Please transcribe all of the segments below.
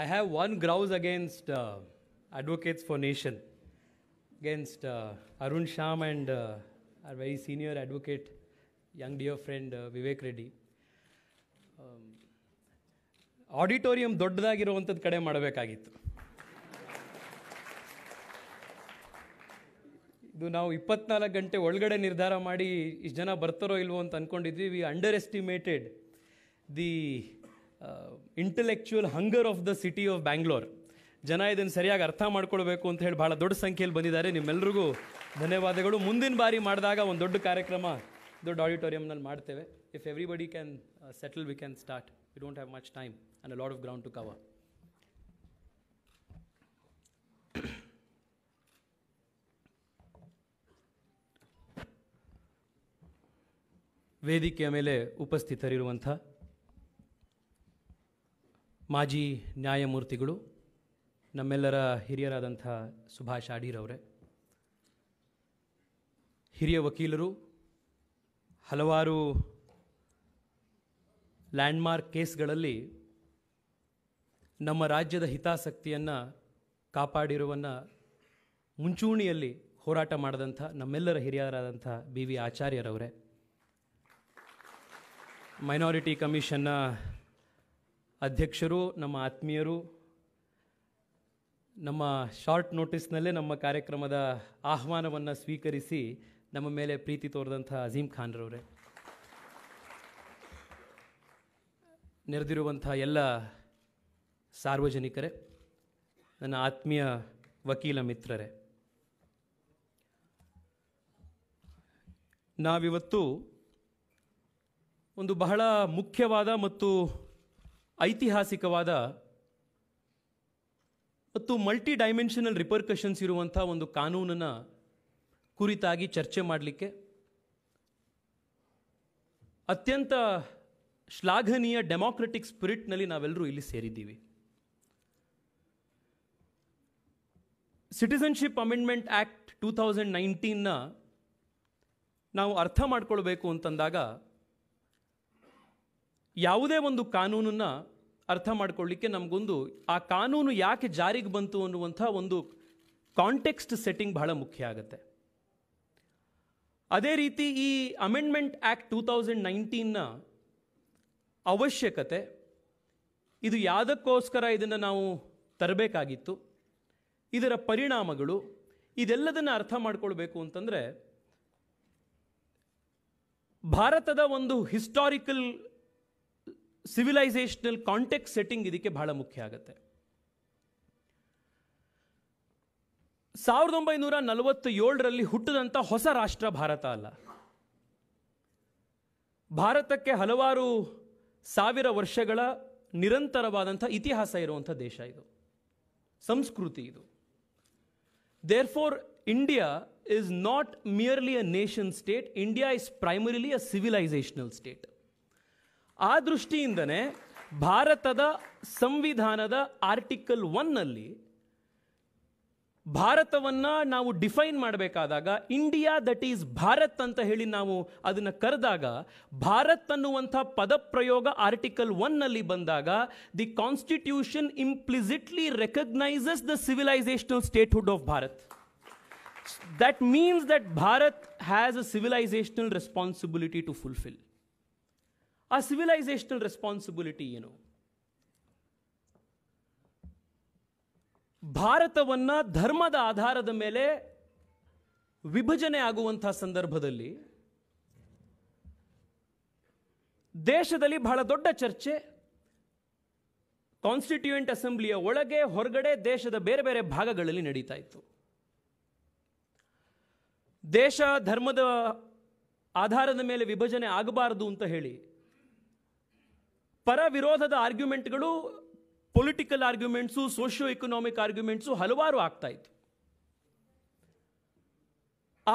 I have one grouse against uh, advocates for nation, against uh, Arun Sham and uh, our very senior advocate, young dear friend Vivek Reddy. Auditorium ದೊಡ್ಡದಾಗಿರುವಂಥದ್ದು ಕಡೆ ಮಾಡಬೇಕಾಗಿತ್ತು ಇದು ನಾವು ಇಪ್ಪತ್ನಾಲ್ಕು ಗಂಟೆ ಒಳಗಡೆ ನಿರ್ಧಾರ ಮಾಡಿ ಇಷ್ಟು ಜನ ಬರ್ತಾರೋ ಇಲ್ವೋ ಅಂತ ಅಂದ್ಕೊಂಡಿದ್ವಿ we underestimated the intellectual hunger of the city of Bangalore ಜನ ಇದನ್ನು ಸರಿಯಾಗಿ ಅರ್ಥ ಮಾಡ್ಕೊಳ್ಬೇಕು ಅಂತ ಹೇಳಿ ಭಾಳ ದೊಡ್ಡ ಸಂಖ್ಯೆಯಲ್ಲಿ ಬಂದಿದ್ದಾರೆ ನಿಮ್ಮೆಲ್ಲರಿಗೂ ಧನ್ಯವಾದಗಳು ಮುಂದಿನ ಬಾರಿ ಮಾಡಿದಾಗ ಒಂದು ದೊಡ್ಡ ಕಾರ್ಯಕ್ರಮ ದೊಡ್ಡ ಆಡಿಟೋರಿಯಂನಲ್ಲಿ ಮಾಡ್ತೇವೆ if everybody can settle we can start we don't have much time and a lot of ground to cover ವೇದಿಕೆಯ ಮೇಲೆ ಉಪಸ್ಥಿತರಿರುವಂಥ ಮಾಜಿ ನ್ಯಾಯಮೂರ್ತಿಗಳು ನಮ್ಮೆಲ್ಲರ ಹಿರಿಯರಾದಂಥ ಸುಭಾಷ್ ಆಡೀರವರೇ ಹಿರಿಯ ವಕೀಲರು ಹಲವಾರು ಲ್ಯಾಂಡ್ಮಾರ್ಕ್ ಕೇಸ್ಗಳಲ್ಲಿ ನಮ್ಮ ರಾಜ್ಯದ ಹಿತಾಸಕ್ತಿಯನ್ನು ಕಾಪಾಡಿರುವನ್ನ ಮುಂಚೂಣಿಯಲ್ಲಿ ಹೋರಾಟ ಮಾಡಿದಂಥ ನಮ್ಮೆಲ್ಲರ ಹಿರಿಯರಾದಂಥ ಬಿ ವಿ ಆಚಾರ್ಯರವರೇ ಮೈನಾರಿಟಿ ಕಮಿಷನ್ನ ಅಧ್ಯಕ್ಷರು ನಮ್ಮ ಆತ್ಮೀಯರು ನಮ್ಮ ಶಾರ್ಟ್ ನೋಟಿಸ್ನಲ್ಲೇ ನಮ್ಮ ಕಾರ್ಯಕ್ರಮದ ಆಹ್ವಾನವನ್ನು ಸ್ವೀಕರಿಸಿ ನಮ್ಮ ಮೇಲೆ ಪ್ರೀತಿ ತೋರಿದಂಥ ಅಜೀಂ ಖಾನ್ರವರೇ ನೆರೆದಿರುವಂಥ ಎಲ್ಲ ಸಾರ್ವಜನಿಕರೇ ನನ್ನ ಆತ್ಮೀಯ ವಕೀಲ ಮಿತ್ರರೇ ನಾವಿವತ್ತು ಒಂದು ಬಹಳ ಮುಖ್ಯವಾದ ಮತ್ತು ಐತಿಹಾಸಿಕವಾದ ಮತ್ತು ಮಲ್ಟಿ ಡೈಮೆನ್ಷನಲ್ ರಿಪರ್ಕಷನ್ಸ್ ಇರುವಂಥ ಒಂದು ಕಾನೂನನ್ನು ಕುರಿತಾಗಿ ಚರ್ಚೆ ಮಾಡಲಿಕ್ಕೆ ಅತ್ಯಂತ ಶ್ಲಾಘನೀಯ ಡೆಮಾಕ್ರೆಟಿಕ್ ಸ್ಪಿರಿಟ್ನಲ್ಲಿ ನಾವೆಲ್ಲರೂ ಇಲ್ಲಿ ಸೇರಿದ್ದೀವಿ citizenship amendment act two thousand ನೈನ್ಟೀನ್ನ ನಾವು ಅರ್ಥ ಮಾಡ್ಕೊಳ್ಬೇಕು ಅಂತಂದಾಗ ಯಾವುದೇ ಒಂದು ಕಾನೂನನ್ನು ಅರ್ಥ ಮಾಡ್ಕೊಳ್ಳಿಕ್ಕೆ ನಮಗೊಂದು ಆ ಕಾನೂನು ಯಾಕೆ ಜಾರಿಗೆ ಬಂತು ಅನ್ನುವಂಥ ಒಂದು ಕಾಂಟೆಕ್ಸ್ಟ್ ಸೆಟ್ಟಿಂಗ್ ಬಹಳ ಮುಖ್ಯ ಆಗುತ್ತೆ ಅದೇ ರೀತಿ ಈ ಅಮೆಂಡ್ಮೆಂಟ್ ಆ್ಯಕ್ಟ್ ಟೂ ತೌಸಂಡ್ ನೈನ್ಟೀನ್ನ ಅವಶ್ಯಕತೆ ಇದು ಯಾವುದಕ್ಕೋಸ್ಕರ ಇದನ್ನು ನಾವು ತರಬೇಕಾಗಿತ್ತು ಇದರ ಪರಿಣಾಮಗಳು ಇದೆಲ್ಲದನ್ನು ಅರ್ಥ ಮಾಡ್ಕೊಳ್ಬೇಕು ಅಂತಂದರೆ ಭಾರತದ ಒಂದು ಹಿಸ್ಟಾರಿಕಲ್ ಸಿವಿಲೈಸೇಷನಲ್ ಕಾಂಟೆಕ್ಟ್ ಸೆಟ್ಟಿಂಗ್ ಇದಕ್ಕೆ ಬಹಳ ಮುಖ್ಯ ಆಗುತ್ತೆ ಸಾವಿರದ ಒಂಬೈನೂರ ಏಳರಲ್ಲಿ ಹುಟ್ಟಿದಂಥ ಹೊಸ ರಾಷ್ಟ್ರ ಭಾರತ ಅಲ್ಲ ಭಾರತಕ್ಕೆ ಹಲವಾರು ಸಾವಿರ ವರ್ಷಗಳ ನಿರಂತರವಾದಂಥ ಇತಿಹಾಸ ಇರುವಂಥ ದೇಶ ಇದು ಸಂಸ್ಕೃತಿ ಇದು therefore India is not merely a nation state India is primarily a civilisational state ಆ ದೃಷ್ಟಿಯಿಂದನೇ ಭಾರತದ ಸಂವಿಧಾನದ ಆರ್ಟಿಕಲ್ ಒನ್ನಲ್ಲಿ ಭಾರತವನ್ನು ನಾವು ಡಿಫೈನ್ ಮಾಡಬೇಕಾದಾಗ ಇಂಡಿಯಾ ದಟ್ ಈಸ್ ಭಾರತ್ ಅಂತ ಹೇಳಿ ನಾವು ಅದನ್ನು ಕರೆದಾಗ ಭಾರತ್ ಅನ್ನುವಂಥ ಪದಪ್ರಯೋಗ ಆರ್ಟಿಕಲ್ ಒನ್ನಲ್ಲಿ ಬಂದಾಗ the constitution implicitly recognises the civilisational statehood of Bharat that means that Bharat has a civilisational responsibility to fulfil ಆ ಸಿವಿಲೈಸೇಷನಲ್ ರೆಸ್ಪಾನ್ಸಿಬಿಲಿಟಿ ಏನು ಭಾರತವನ್ನು ಧರ್ಮದ ಆಧಾರದ ಮೇಲೆ ವಿಭಜನೆ ಆಗುವಂಥ ಸಂದರ್ಭದಲ್ಲಿ ದೇಶದಲ್ಲಿ ಬಹಳ ದೊಡ್ಡ ಚರ್ಚೆ ಕಾನ್ಸ್ಟಿಟ್ಯೂಯೆಂಟ್ ಅಸೆಂಬ್ಲಿಯ ಒಳಗೆ ಹೊರಗಡೆ ದೇಶದ ಬೇರೆ ಬೇರೆ ಭಾಗಗಳಲ್ಲಿ ನಡೀತಾ ಇತ್ತು ದೇಶ ಧರ್ಮದ ಆಧಾರದ ಮೇಲೆ ವಿಭಜನೆ ಆಗಬಾರದು ಅಂತ ಹೇಳಿ ಪರ ವಿರೋಧದ ಆರ್ಗ್ಯುಮೆಂಟ್ಗಳು political arguments socio economic arguments ಹಲವಾರು ಆಗ್ತಾ ಇತ್ತು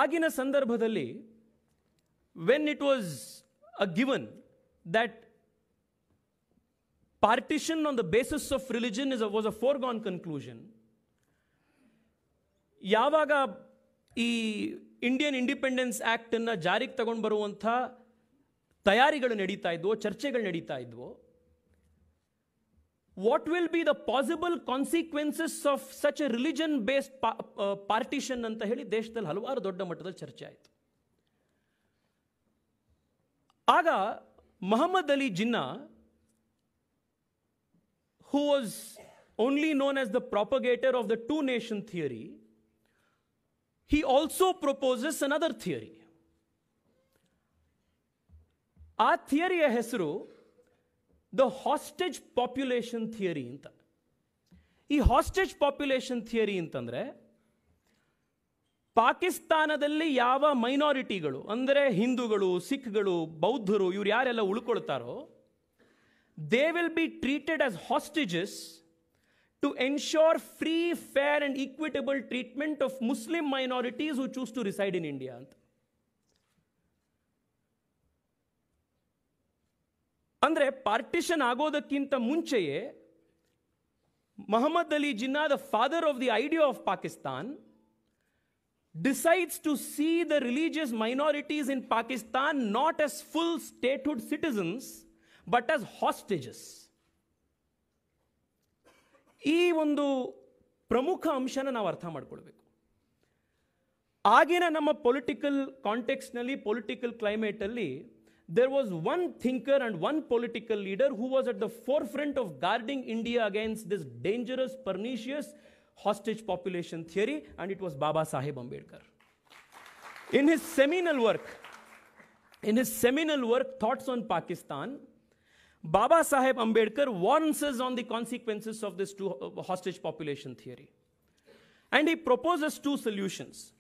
ಆಗಿನ ಸಂದರ್ಭದಲ್ಲಿ when it was a given that partition on the basis of religion is was a foregone conclusion ಯಾವಾಗ ಈ ಇಂಡಿಯನ್ ಇಂಡಿಪೆಂಡೆನ್ಸ್ ಆ್ಯಕ್ಟನ್ನು ಜಾರಿಗೆ ತಗೊಂಡು ಬರುವಂಥ ತಯಾರಿಗಳು ನಡೀತಾ ಇದ್ವು ಚರ್ಚೆಗಳು ನಡೀತಾ ಇದ್ವು what will be the possible consequences of such a religion based partition ಅಂತ ಹೇಳಿ ದೇಶದಲ್ಲಿ ಹಲವಾರು ದೊಡ್ಡ ಮಟ್ಟದಲ್ಲಿ ಚರ್ಚೆ ಆಯಿತು ಆಗ Mohammad Ali Jinnah who was only known as the propagator of the two nation theory also proposes another theory ಆ ಥಿಯರಿಯ ಹೆಸರು ದ ಹಾಸ್ಟೇಜ್ ಪಾಪ್ಯುಲೇಷನ್ ಥಿಯರಿ ಅಂತ ಈ ಹಾಸ್ಟೇಜ್ ಪಾಪ್ಯುಲೇಷನ್ ಥಿಯರಿ ಅಂತಂದರೆ ಪಾಕಿಸ್ತಾನದಲ್ಲಿ ಯಾವ ಮೈನಾರಿಟಿಗಳು ಅಂದರೆ ಹಿಂದೂಗಳು ಸಿಖ್ಗಳು ಬೌದ್ಧರು ಇವ್ರು ಯಾರೆಲ್ಲ ಉಳ್ಕೊಳ್ತಾರೋ they will be treated as hostages to ensure free fair and equitable treatment of Muslim minorities who choose to reside in India ಅಂತ ಅಂದರೆ ಪಾರ್ಟಿಷನ್ ಆಗೋದಕ್ಕಿಂತ ಮುಂಚೆಯೇ Mohammad Ali Jinnah the father of the idea of Pakistan decides to see the religious minorities in Pakistan not as full statehood citizens but as hostages ಈ ಒಂದು ಪ್ರಮುಖ ಅಂಶನ ನಾವು ಅರ್ಥ ಮಾಡ್ಕೊಳ್ಬೇಕು ಆಗಿನ ನಮ್ಮ ಪೊಲಿಟಿಕಲ್ ಕಾಂಟೆಕ್ಸ್ಟ್ನಲ್ಲಿ political ಕ್ಲೈಮೇಟಲ್ಲಿ there was one thinker and one political leader who was at the forefront of guarding India against this dangerous, pernicious hostage population theory, and it was Baba Sahib Ambedkar. In his seminal work, in his seminal work, Thoughts on Pakistan, Baba Sahib Ambedkar warns us on the consequences of this two uh, hostage population theory. And he proposes two solutions.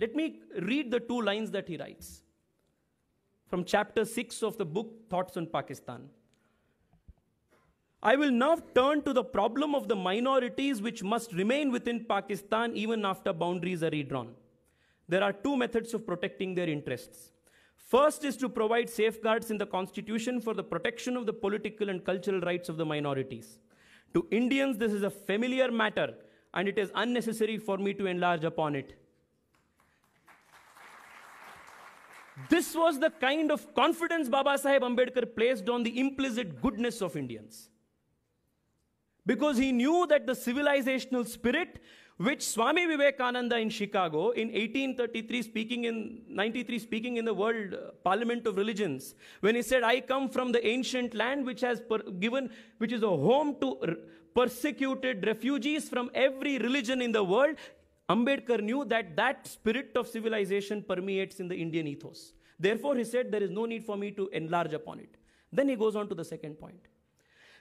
Let me read the two lines that he writes from chapter 6 of the book Thoughts on Pakistan. I will now turn to the problem of the minorities which must remain within Pakistan even after boundaries are redrawn. There are two methods of protecting their interests. First is to provide safeguards in the Constitution for the protection of the political and cultural rights of the minorities. To Indians, this is a familiar matter, and it is unnecessary for me to enlarge upon it. This was the kind of confidence Baba Sahib Ambedkar placed on the implicit goodness of Indians. Because he knew that the civilizational spirit which Swami Vivekananda in Chicago in 1833 speaking in 93 speaking in the world uh, parliament of religions when he said I come from the ancient land which has given which is a home to persecuted refugees from every religion in the world Ambedkar knew that that spirit of civilization permeates in the Indian ethos. Therefore, he said there is no need for me to enlarge upon it. Then he goes on to the second point.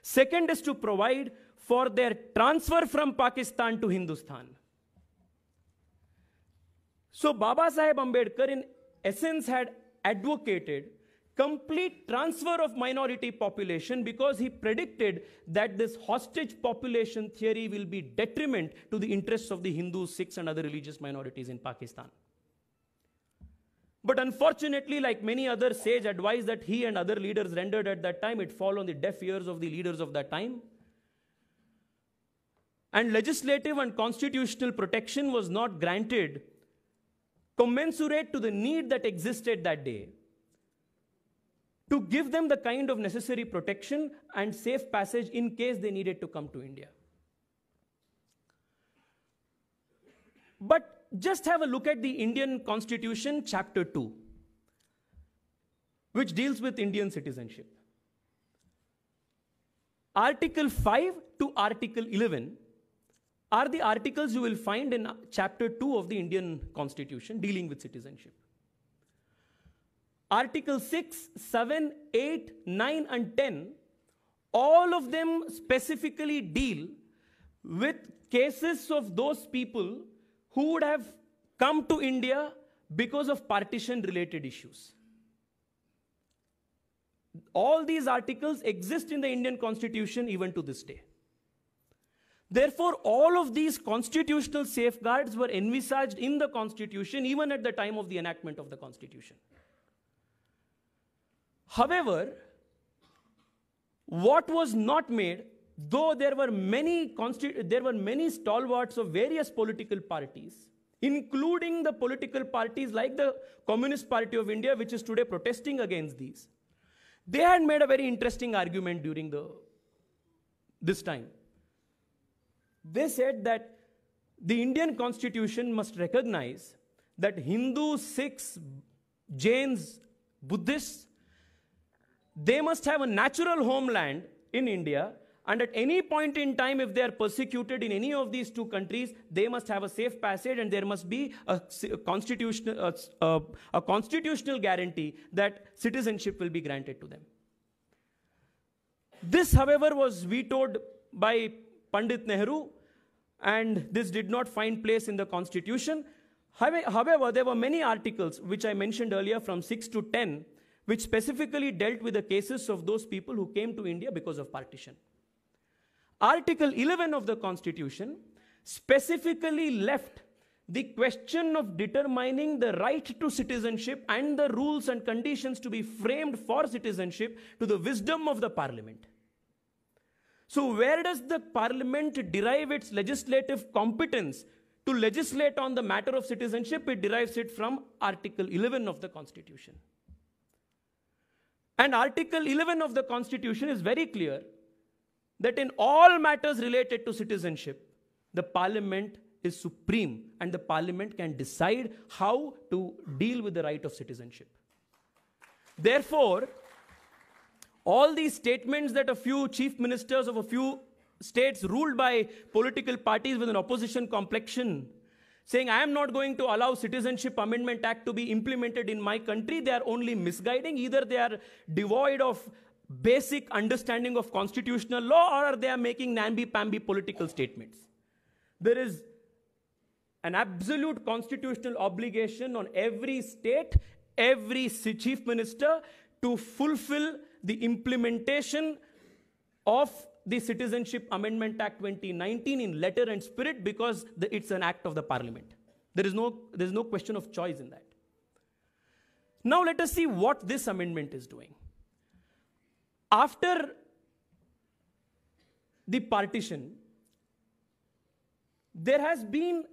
Second is to provide for their transfer from Pakistan to Hindustan. So Baba Sahib Ambedkar in essence had advocated complete transfer of minority population because he predicted that this hostage population theory will be detriment to the interests of the Hindus, Sikhs and other religious minorities in Pakistan. But unfortunately, like many other sage advice that he and other leaders rendered at that time, it fell on the deaf ears of the leaders of that time. And legislative and constitutional protection was not granted commensurate to the need that existed that day to give them the kind of necessary protection and safe passage in case they needed to come to India. But just have a look at the Indian Constitution, Chapter 2, which deals with Indian citizenship. Article 5 to Article 11 are the articles you will find in Chapter 2 of the Indian Constitution dealing with citizenship. Article 6, 7, 8, 9, and 10, all of them specifically deal with cases of those people who would have come to India because of partition related issues. All these articles exist in the Indian constitution even to this day. Therefore, all of these constitutional safeguards were envisaged in the constitution even at the time of the enactment of the constitution. However, what was not made, though there were many, there were many stalwarts of various political parties, including the political parties like the Communist Party of India, which is today protesting against these. They had made a very interesting argument during the, this time. They said that the Indian constitution must recognize that Hindus, Sikhs, Jains, Buddhists, they must have a natural homeland in India, and at any point in time, if they are persecuted in any of these two countries, they must have a safe passage, and there must be a, constitutional, a, a, a constitutional guarantee that citizenship will be granted to them. This, however, was vetoed by Pandit Nehru, and this did not find place in the constitution. However, there were many articles, which I mentioned earlier, from 6 to 10, which specifically dealt with the cases of those people who came to India because of partition. Article 11 of the Constitution specifically left the question of determining the right to citizenship and the rules and conditions to be framed for citizenship to the wisdom of the parliament. So, where does the parliament derive its legislative competence to legislate on the matter of citizenship? It derives it from Article 11 of the Constitution. And Article 11 of the Constitution is very clear that in all matters related to citizenship, the Parliament is supreme and the Parliament can decide how to deal with the right of citizenship. Therefore, all these statements that a few chief ministers of a few states ruled by political parties with an opposition complexion saying, I am not going to allow Citizenship Amendment Act to be implemented in my country, they are only misguiding. Either they are devoid of basic understanding of constitutional law or they are making namby-pamby political statements. There is an absolute constitutional obligation on every state, every chief minister to fulfill the implementation of the Citizenship Amendment Act 2019 in letter and spirit because the, it's an act of the parliament. There is, no, there is no question of choice in that. Now let us see what this amendment is doing. After the partition, there has been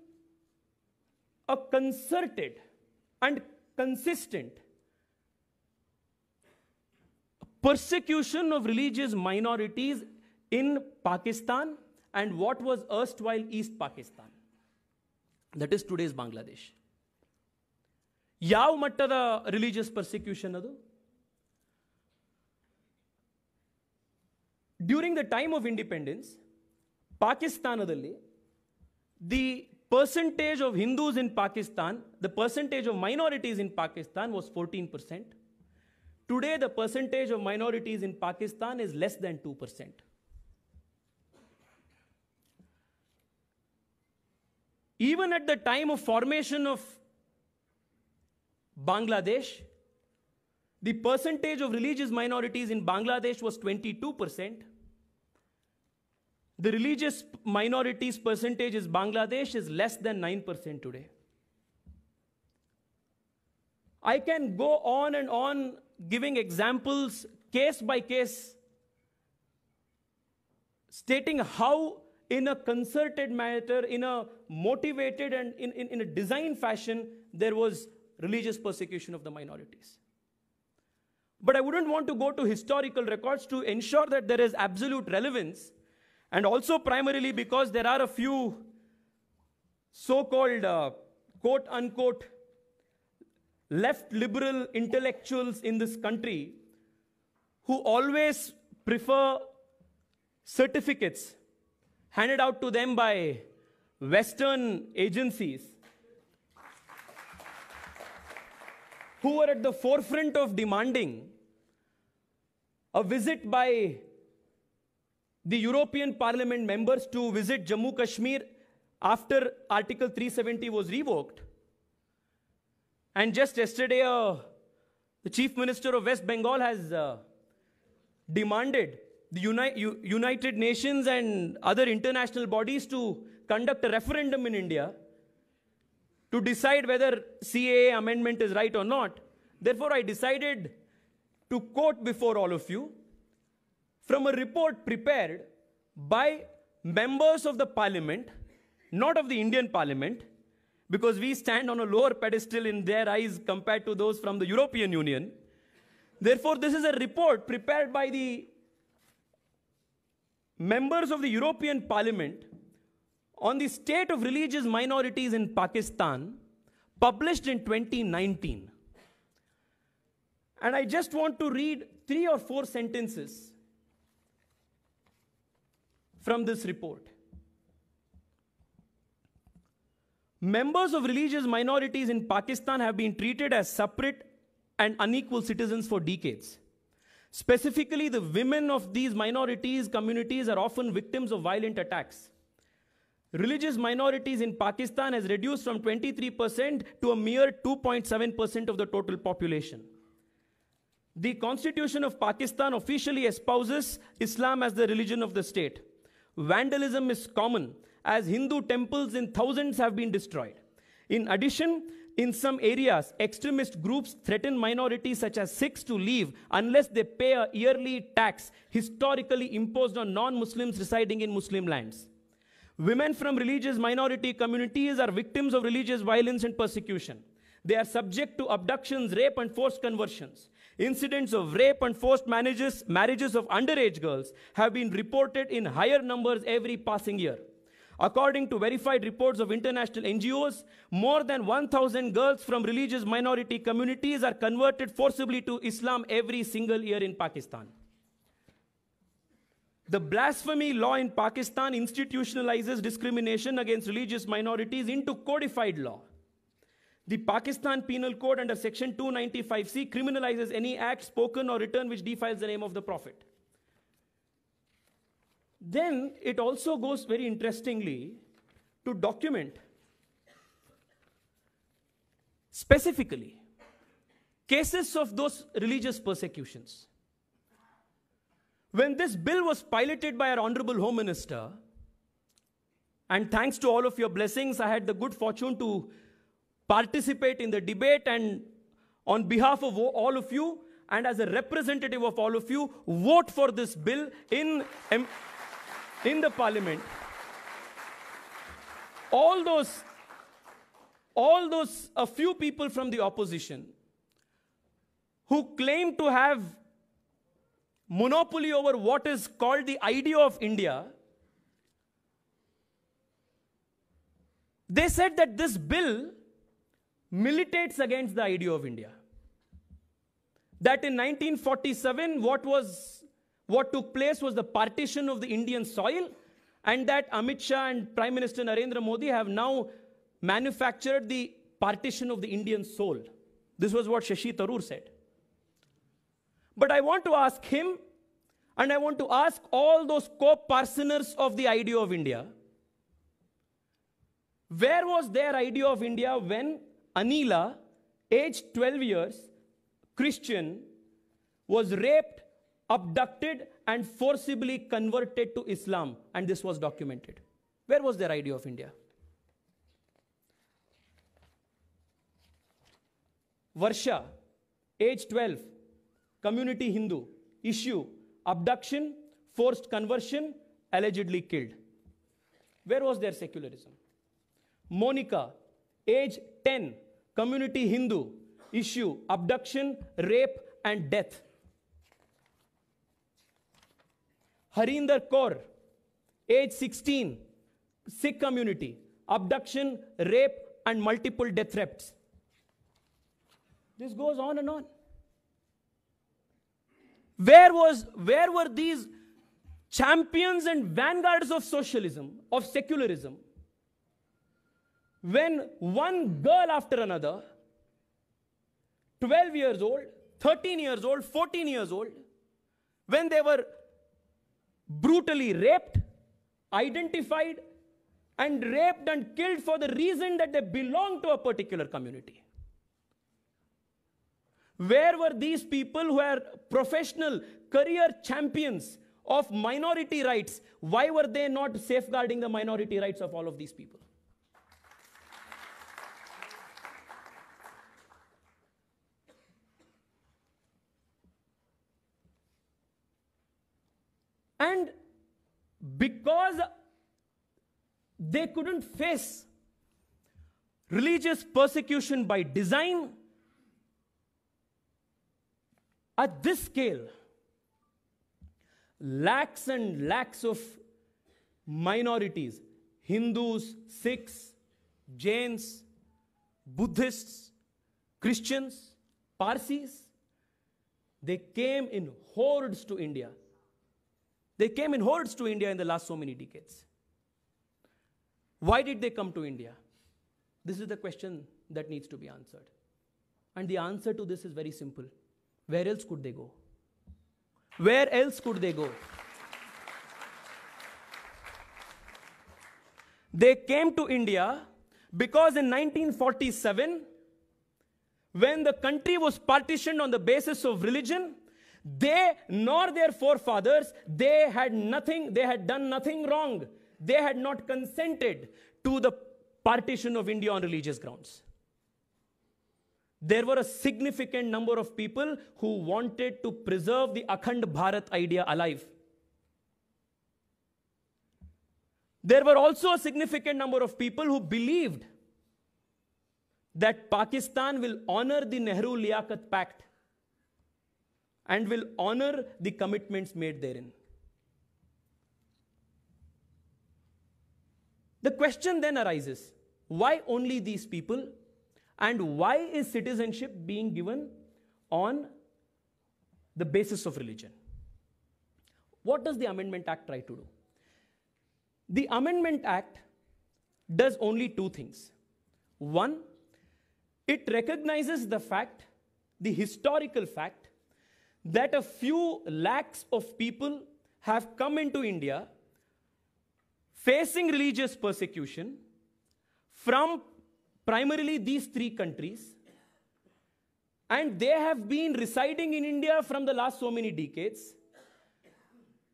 a concerted and consistent persecution of religious minorities in Pakistan and what was erstwhile East Pakistan, that is today's Bangladesh. ಯಾವ ಮಟ್ಟದ religious persecution ಅದು during the time of independence ಪಾಕಿಸ್ತಾನದಲ್ಲಿ the percentage of Hindus in Pakistan the percentage of minorities in Pakistan was fourteen percent today the percentage of minorities in Pakistan is less two percent Even at the time of formation of Bangladesh, the percentage of religious minorities in Bangladesh was 22%. The religious minorities percentage in Bangladesh is less than 9% today. I can go on and on giving examples, case by case, stating how in a concerted manner, in a motivated and in, in, in a designed fashion, there was religious persecution of the minorities. But I wouldn't want to go to historical records to ensure that there is absolute relevance, and also primarily because there are a few so called uh, quote unquote left liberal intellectuals in this country who always prefer certificates handed out to them by Western agencies who were at the forefront of demanding a visit by the European Parliament members to visit Jammu Kashmir after Article 370 was revoked. And just yesterday, uh, the Chief Minister of West Bengal has uh, demanded the United, United Nations and other international bodies to conduct a referendum in India to decide whether CAA amendment is right or not. Therefore, I decided to quote before all of you from a report prepared by members of the parliament, not of the Indian parliament, because we stand on a lower pedestal in their eyes compared to those from the European Union. Therefore, this is a report prepared by the members of the European Parliament on the state of religious minorities in Pakistan, published in 2019. And I just want to read three or four sentences from this report. Members of religious minorities in Pakistan have been treated as separate and unequal citizens for decades. Specifically, the women of these minorities communities are often victims of violent attacks. Religious minorities in Pakistan has reduced from 23% to a mere 2.7% of the total population. The Constitution of Pakistan officially espouses Islam as the religion of the state. Vandalism is common as Hindu temples in thousands have been destroyed. In addition, in some areas, extremist groups threaten minorities such as Sikhs to leave unless they pay a yearly tax historically imposed on non Muslims residing in Muslim lands. Women from religious minority communities are victims of religious violence and persecution. They are subject to abductions, rape, and forced conversions. Incidents of rape and forced marriages, marriages of underage girls have been reported in higher numbers every passing year. According to verified reports of international NGOs, more than 1,000 girls from religious minority communities are converted forcibly to Islam every single year in Pakistan. The blasphemy law in Pakistan institutionalizes discrimination against religious minorities into codified law. The Pakistan Penal Code under Section 295C criminalizes any act spoken or written which defiles the name of the Prophet. Then it also goes very interestingly to document specifically cases of those religious persecutions. When this bill was piloted by our Honorable Home Minister, and thanks to all of your blessings, I had the good fortune to participate in the debate and on behalf of all of you and as a representative of all of you, vote for this bill in in the parliament, all those, all those, a few people from the opposition who claim to have monopoly over what is called the idea of India, they said that this bill militates against the idea of India. That in 1947, what was what took place was the partition of the Indian soil, and that Amit Shah and Prime Minister Narendra Modi have now manufactured the partition of the Indian soul. This was what Shashi Tharoor said. But I want to ask him, and I want to ask all those co parsoners of the idea of India where was their idea of India when Anila, aged 12 years, Christian, was raped abducted and forcibly converted to Islam, and this was documented. Where was their idea of India? Varsha, age 12, community Hindu, issue abduction, forced conversion, allegedly killed. Where was their secularism? Monica, age 10, community Hindu, issue abduction, rape, and death. Harinder Kaur, age 16, Sikh community, abduction, rape, and multiple death threats. This goes on and on. Where, was, where were these champions and vanguards of socialism, of secularism, when one girl after another, 12 years old, 13 years old, 14 years old, when they were brutally raped, identified, and raped and killed for the reason that they belong to a particular community. Where were these people who are professional career champions of minority rights? Why were they not safeguarding the minority rights of all of these people? And because they couldn't face religious persecution by design at this scale, lakhs and lakhs of minorities Hindus, Sikhs, Jains, Buddhists, Christians, Parsis they came in hordes to India they came in hordes to India in the last so many decades. Why did they come to India? This is the question that needs to be answered. And the answer to this is very simple. Where else could they go? Where else could they go? They came to India because in 1947, when the country was partitioned on the basis of religion, they nor their forefathers, they had nothing, they had done nothing wrong. They had not consented to the partition of India on religious grounds. There were a significant number of people who wanted to preserve the Akhand Bharat idea alive. There were also a significant number of people who believed that Pakistan will honor the Nehru Liaquat Pact and will honor the commitments made therein. The question then arises why only these people and why is citizenship being given on the basis of religion? What does the Amendment Act try to do? The Amendment Act does only two things. One, it recognizes the fact, the historical fact, that a few lakhs of people have come into India facing religious persecution from primarily these three countries and they have been residing in India from the last so many decades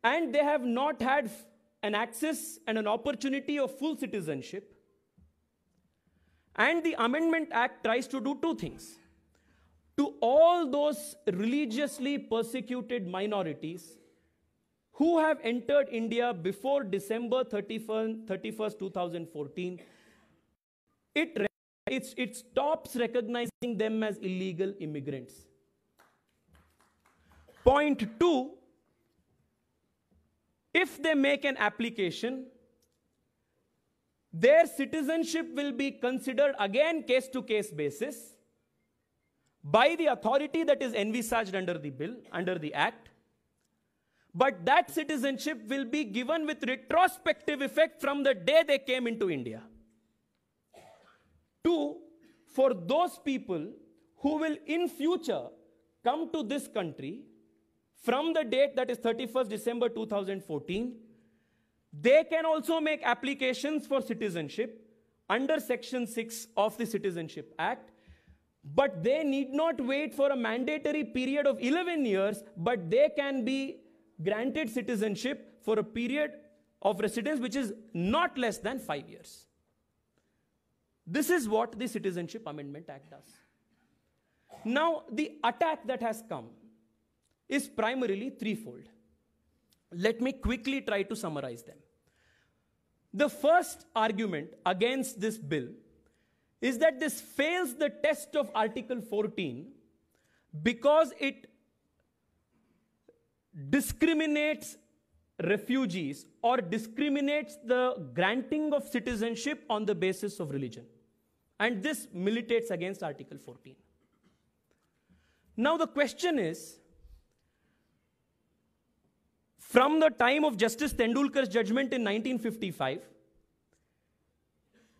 and they have not had an access and an opportunity of full citizenship. And the Amendment Act tries to do two things to all those religiously persecuted minorities who have entered India before December 31st, 2014, it, it, it stops recognizing them as illegal immigrants. Point two, if they make an application, their citizenship will be considered again case to case basis by the authority that is envisaged under the bill, under the act, but that citizenship will be given with retrospective effect from the day they came into India. Two, for those people who will in future come to this country from the date that is 31st December 2014, they can also make applications for citizenship under Section 6 of the Citizenship Act but they need not wait for a mandatory period of 11 years, but they can be granted citizenship for a period of residence which is not less than five years. This is what the Citizenship Amendment Act does. Now, the attack that has come is primarily threefold. Let me quickly try to summarize them. The first argument against this bill is that this fails the test of Article 14 because it discriminates refugees or discriminates the granting of citizenship on the basis of religion. And this militates against Article 14. Now, the question is from the time of Justice Tendulkar's judgment in 1955,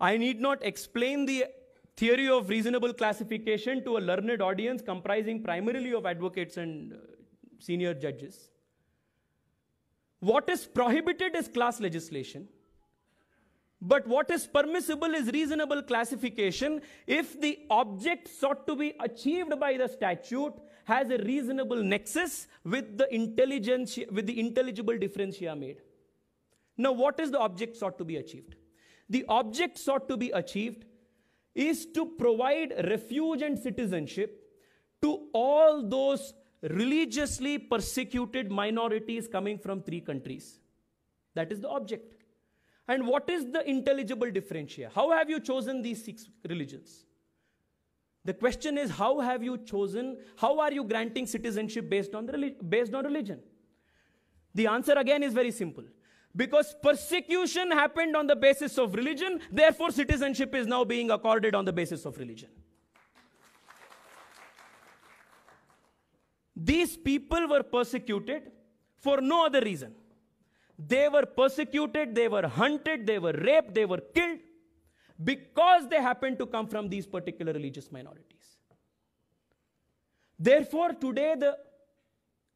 I need not explain the theory of reasonable classification to a learned audience comprising primarily of advocates and uh, senior judges. What is prohibited is class legislation. But what is permissible is reasonable classification if the object sought to be achieved by the statute has a reasonable nexus with the intelligence, with the intelligible difference here made. Now, what is the object sought to be achieved? the object sought to be achieved is to provide refuge and citizenship to all those religiously persecuted minorities coming from three countries. That is the object. And what is the intelligible differentia? How have you chosen these six religions? The question is, how have you chosen, how are you granting citizenship based on, the, based on religion? The answer again is very simple. Because persecution happened on the basis of religion, therefore, citizenship is now being accorded on the basis of religion. These people were persecuted for no other reason. They were persecuted, they were hunted, they were raped, they were killed because they happened to come from these particular religious minorities. Therefore, today the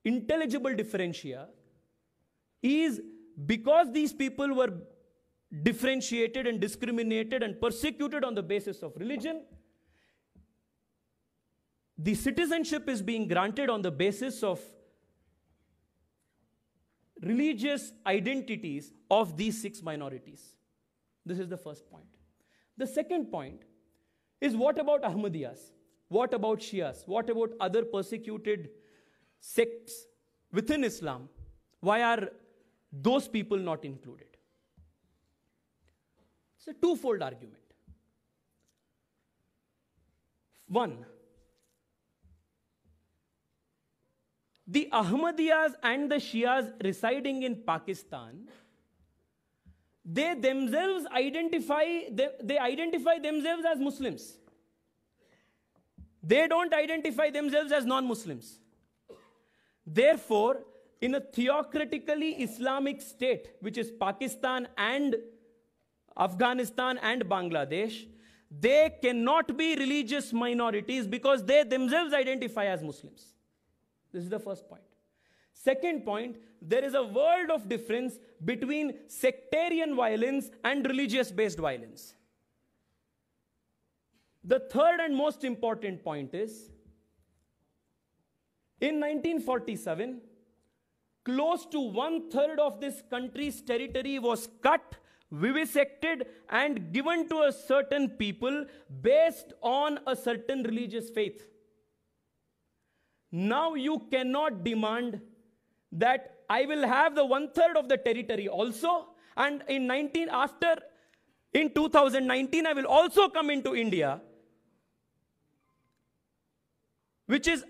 intelligible differentia is because these people were differentiated and discriminated and persecuted on the basis of religion, the citizenship is being granted on the basis of religious identities of these six minorities. This is the first point. The second point is what about Ahmadiyas? What about Shias? What about other persecuted sects within Islam? Why are those people not included. It's a twofold argument. One, the Ahmadiyas and the Shias residing in Pakistan, they themselves identify, they, they identify themselves as Muslims. They don't identify themselves as non Muslims. Therefore, in a theocratically Islamic state, which is Pakistan and Afghanistan and Bangladesh, they cannot be religious minorities because they themselves identify as Muslims. This is the first point. Second point, there is a world of difference between sectarian violence and religious based violence. The third and most important point is in 1947, Close to one third of this country's territory was cut, vivisected, and given to a certain people based on a certain religious faith. Now you cannot demand that I will have the one third of the territory also, and in 19 after in 2019 I will also come into India, which is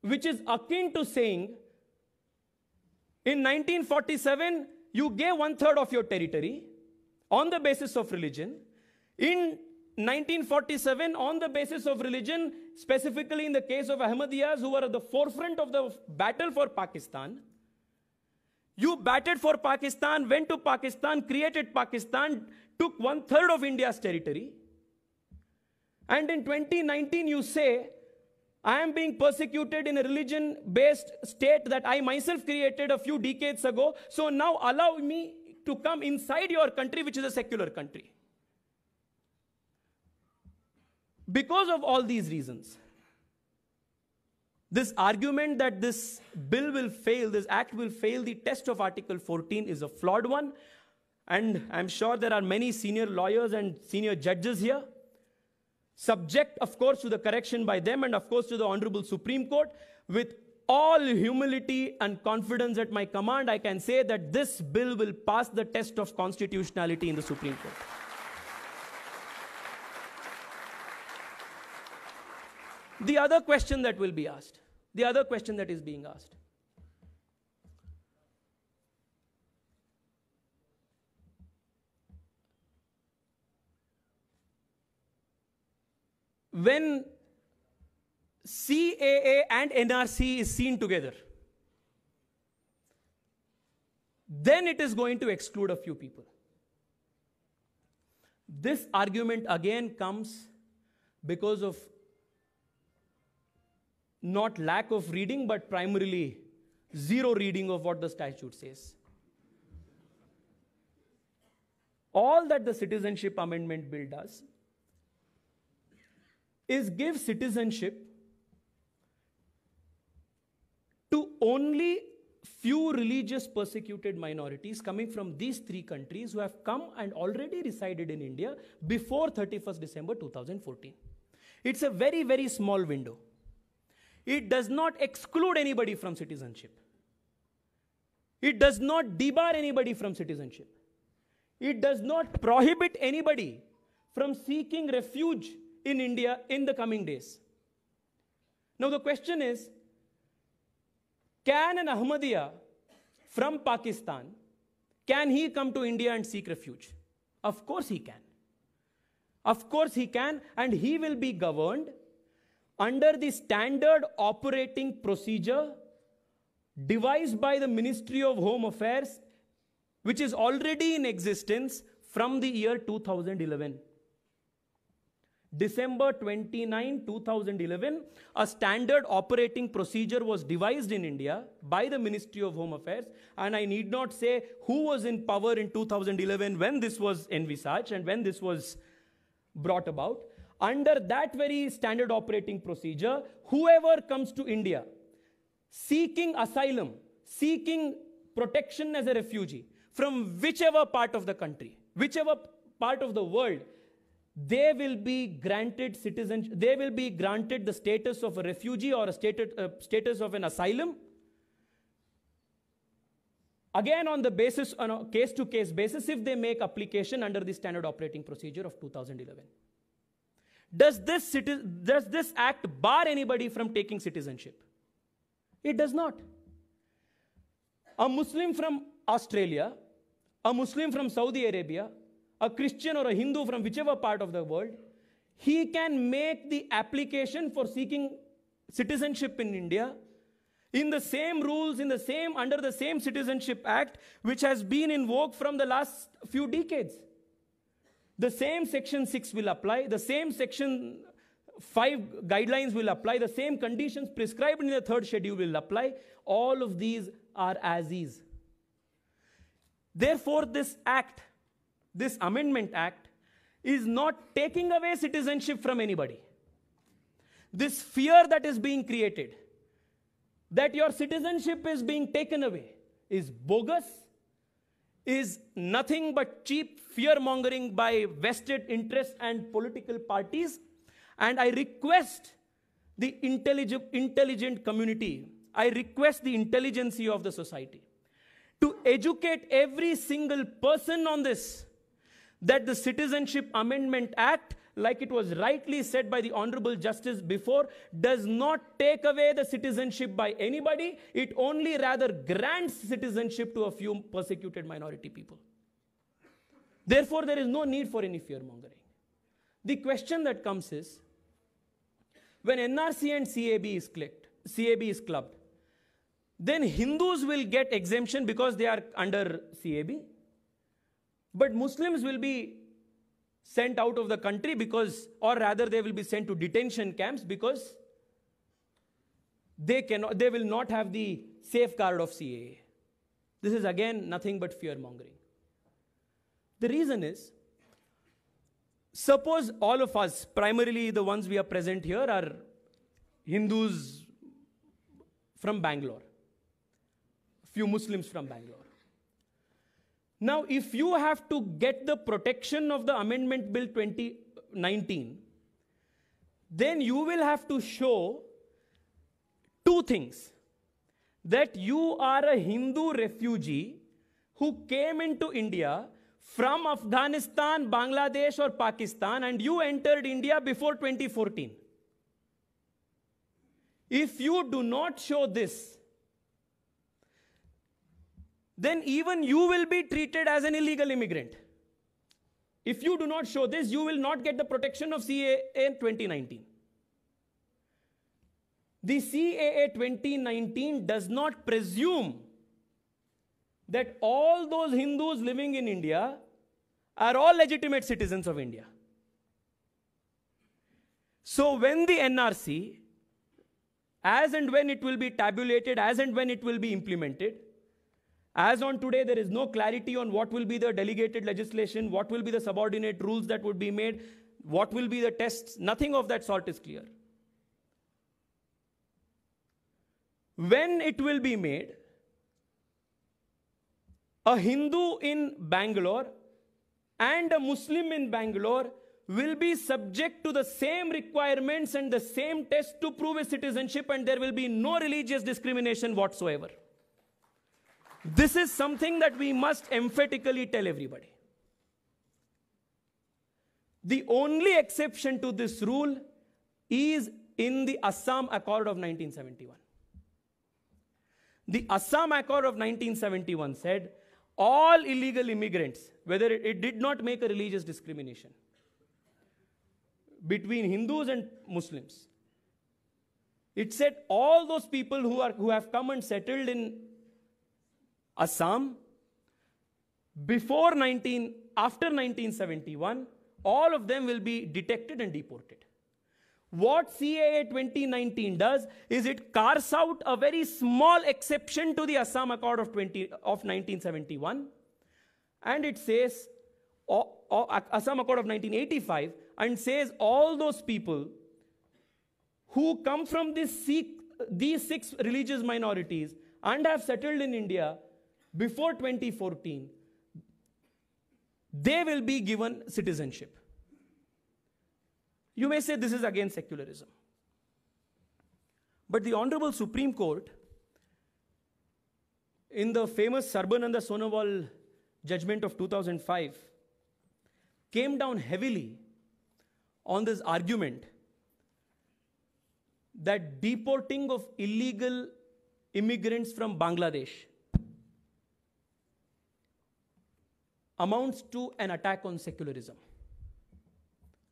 which is akin to saying in 1947, you gave one third of your territory on the basis of religion. In 1947, on the basis of religion, specifically in the case of Ahmadiyyas, who were at the forefront of the battle for Pakistan, you batted for Pakistan, went to Pakistan, created Pakistan, took one third of India's territory. And in 2019, you say I am being persecuted in a religion based state that I myself created a few decades ago. So now allow me to come inside your country, which is a secular country. Because of all these reasons, this argument that this bill will fail, this act will fail the test of Article 14 is a flawed one. And I'm sure there are many senior lawyers and senior judges here subject, of course, to the correction by them and, of course, to the Honorable Supreme Court. With all humility and confidence at my command, I can say that this bill will pass the test of constitutionality in the Supreme Court. the other question that will be asked, the other question that is being asked when CAA and NRC is seen together, then it is going to exclude a few people. This argument again comes because of not lack of reading, but primarily zero reading of what the statute says. All that the Citizenship Amendment Bill does is give citizenship to only few religious persecuted minorities coming from these three countries who have come and already resided in India before 31st December 2014. It's a very, very small window. It does not exclude anybody from citizenship. It does not debar anybody from citizenship. It does not prohibit anybody from seeking refuge in India in the coming days. Now, the question is can an Ahmadiyya from Pakistan can he come to India and seek refuge? Of course he can. Of course he can, and he will be governed under the standard operating procedure devised by the Ministry of Home Affairs, which is already in existence from the year 2011. December 29, 2011, a standard operating procedure was devised in India by the Ministry of Home Affairs. And I need not say who was in power in 2011 when this was envisaged and when this was brought about. Under that very standard operating procedure, whoever comes to India seeking asylum, seeking protection as a refugee from whichever part of the country, whichever part of the world, they will be granted citizenship, they will be granted the status of a refugee or a status, uh, status of an asylum. Again, on the basis, on a case to case basis, if they make application under the standard operating procedure of 2011. Does this, does this act bar anybody from taking citizenship? It does not. A Muslim from Australia, a Muslim from Saudi Arabia, a Christian or a Hindu from whichever part of the world, he can make the application for seeking citizenship in India in the same rules, in the same, under the same Citizenship Act, which has been in vogue from the last few decades. The same Section 6 will apply, the same Section 5 guidelines will apply, the same conditions prescribed in the third schedule will apply. All of these are as is. Therefore, this act this Amendment Act is not taking away citizenship from anybody. This fear that is being created, that your citizenship is being taken away, is bogus, is nothing but cheap fear mongering by vested interests and political parties. And I request the intelligent, intelligent community, I request the intelligency of the society to educate every single person on this that the Citizenship Amendment Act, like it was rightly said by the Honorable Justice before, does not take away the citizenship by anybody. It only rather grants citizenship to a few persecuted minority people. Therefore, there is no need for any fear mongering. The question that comes is when NRC and CAB is clicked, CAB is clubbed, then Hindus will get exemption because they are under CAB but Muslims will be sent out of the country because, or rather, they will be sent to detention camps because they, cannot, they will not have the safeguard of CAA. This is again nothing but fear mongering. The reason is suppose all of us, primarily the ones we are present here, are Hindus from Bangalore, few Muslims from Bangalore. Now, if you have to get the protection of the Amendment Bill 2019, then you will have to show two things that you are a Hindu refugee who came into India from Afghanistan, Bangladesh, or Pakistan, and you entered India before 2014. If you do not show this, then even you will be treated as an illegal immigrant. If you do not show this, you will not get the protection of CAA 2019. The CAA 2019 does not presume that all those Hindus living in India are all legitimate citizens of India. So when the NRC, as and when it will be tabulated, as and when it will be implemented, as on today, there is no clarity on what will be the delegated legislation, what will be the subordinate rules that would be made, what will be the tests. Nothing of that sort is clear. When it will be made, a Hindu in Bangalore and a Muslim in Bangalore will be subject to the same requirements and the same test to prove a citizenship, and there will be no religious discrimination whatsoever. This is something that we must emphatically tell everybody. The only exception to this rule is in the Assam Accord of 1971. The Assam Accord of 1971 said all illegal immigrants, whether it, it did not make a religious discrimination between Hindus and Muslims. It said all those people who, are, who have come and settled in Assam, before 19, after 1971, all of them will be detected and deported. What CAA 2019 does is it carves out a very small exception to the Assam Accord of, 20, of 1971 and it says, Assam Accord of 1985 and says all those people who come from this, these six religious minorities and have settled in India before 2014, they will be given citizenship. You may say this is against secularism. But the Honorable Supreme Court, in the famous Sarbananda Sonowal judgment of 2005, came down heavily on this argument that deporting of illegal immigrants from Bangladesh amounts to an attack on secularism.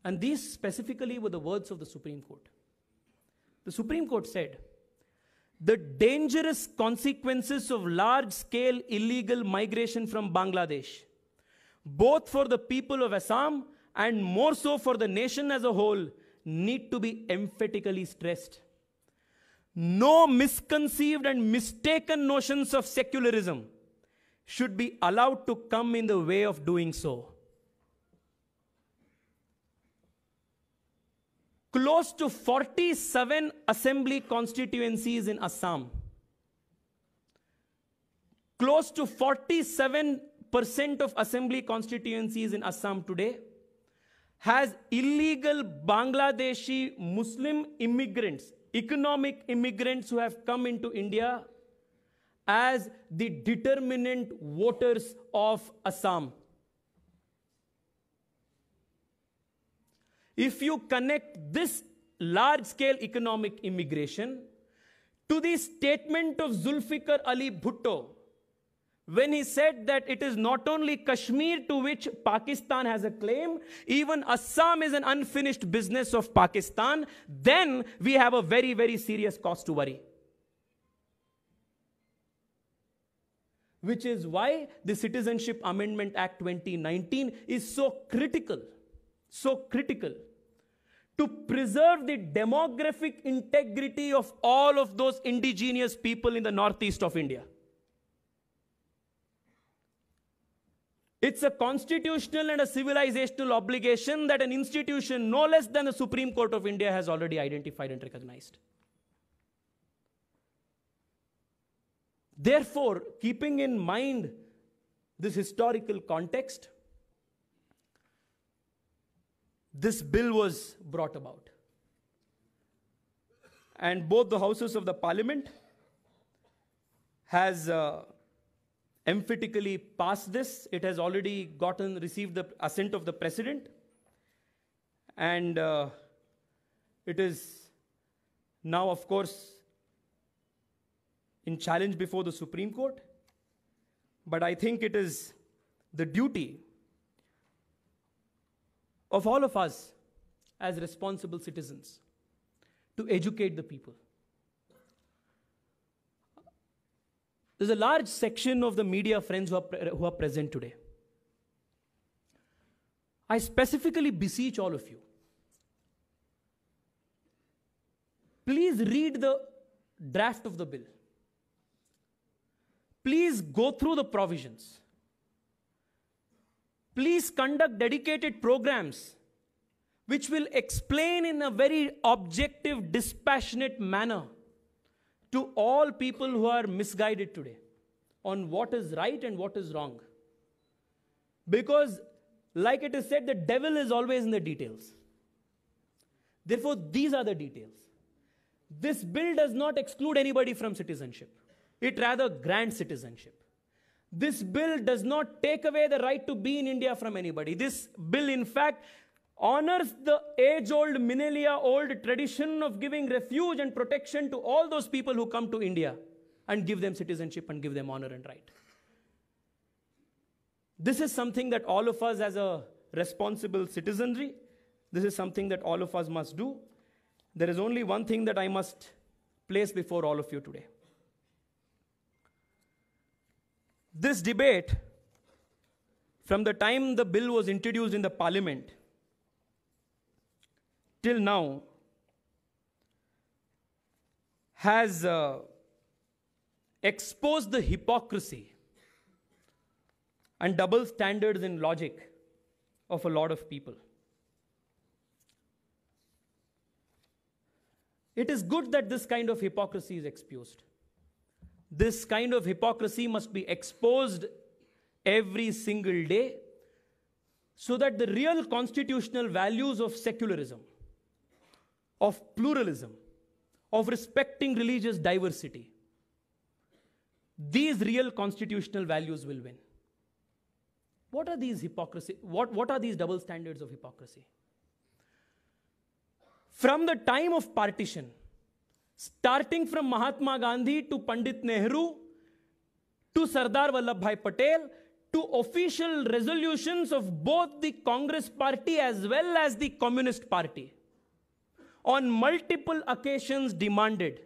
And these specifically were the words of the Supreme Court. The Supreme Court said, the dangerous consequences of large scale illegal migration from Bangladesh, both for the people of Assam and more so for the nation as a whole, need to be emphatically stressed. No misconceived and mistaken notions of secularism should be allowed to come in the way of doing so. Close to 47 assembly constituencies in Assam. Close to 47% of assembly constituencies in Assam today has illegal Bangladeshi Muslim immigrants, economic immigrants who have come into India as the determinant voters of Assam. If you connect this large scale economic immigration to the statement of Zulfikar Ali Bhutto when he said that it is not only Kashmir to which Pakistan has a claim, even Assam is an unfinished business of Pakistan, then we have a very, very serious cause to worry. which is why the Citizenship Amendment Act 2019 is so critical, so critical to preserve the demographic integrity of all of those indigenous people in the northeast of India. It's a constitutional and a civilizational obligation that an institution no less than the Supreme Court of India has already identified and recognized. Therefore, keeping in mind this historical context, this bill was brought about. And both the houses of the parliament has uh, emphatically passed this. It has already gotten received the assent of the president, and uh, it is now, of course, in challenge before the Supreme Court. But I think it is the duty of all of us as responsible citizens to educate the people. There's a large section of the media friends who are, who are present today. I specifically beseech all of you. Please read the draft of the bill. Please go through the provisions. Please conduct dedicated programs which will explain in a very objective, dispassionate manner to all people who are misguided today on what is right and what is wrong. Because, like it is said, the devil is always in the details. Therefore, these are the details. This bill does not exclude anybody from citizenship. It rather grants citizenship. This bill does not take away the right to be in India from anybody. This bill, in fact, honors the age-old, minelia old tradition of giving refuge and protection to all those people who come to India and give them citizenship and give them honor and right. This is something that all of us as a responsible citizenry, this is something that all of us must do. There is only one thing that I must place before all of you today. This debate, from the time the bill was introduced in the parliament till now, has uh, exposed the hypocrisy and double standards in logic of a lot of people. It is good that this kind of hypocrisy is exposed. This kind of hypocrisy must be exposed every single day so that the real constitutional values of secularism, of pluralism, of respecting religious diversity, these real constitutional values will win. What are these hypocrisy? What, what are these double standards of hypocrisy? From the time of partition, starting from Mahatma Gandhi to Pandit Nehru to Sardar Vallabhbhai Patel to official resolutions of both the Congress party as well as the Communist party on multiple occasions demanded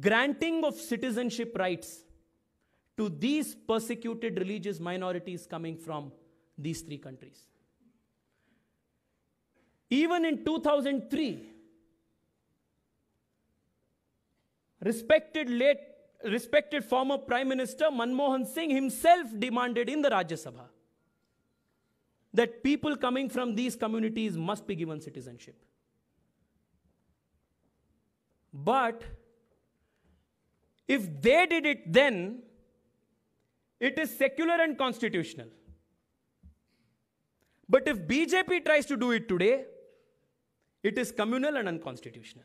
granting of citizenship rights to these persecuted religious minorities coming from these three countries. Even in 2003, Respected late, respected former Prime Minister Manmohan Singh himself demanded in the Rajya Sabha that people coming from these communities must be given citizenship. But if they did it then, it is secular and constitutional. But if BJP tries to do it today, it is communal and unconstitutional.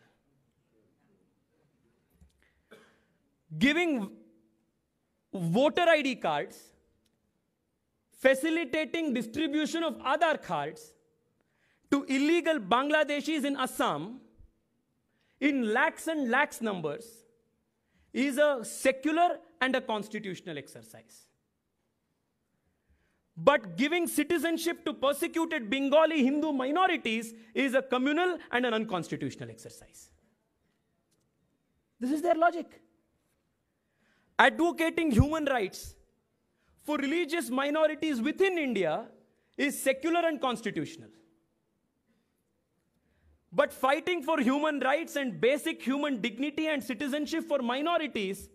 giving voter ID cards, facilitating distribution of Aadhaar cards to illegal Bangladeshis in Assam in lakhs and lakhs numbers is a secular and a constitutional exercise. But giving citizenship to persecuted Bengali Hindu minorities is a communal and an unconstitutional exercise. This is their logic advocating human rights for religious minorities within India is secular and constitutional. But fighting for human rights and basic human dignity and citizenship for minorities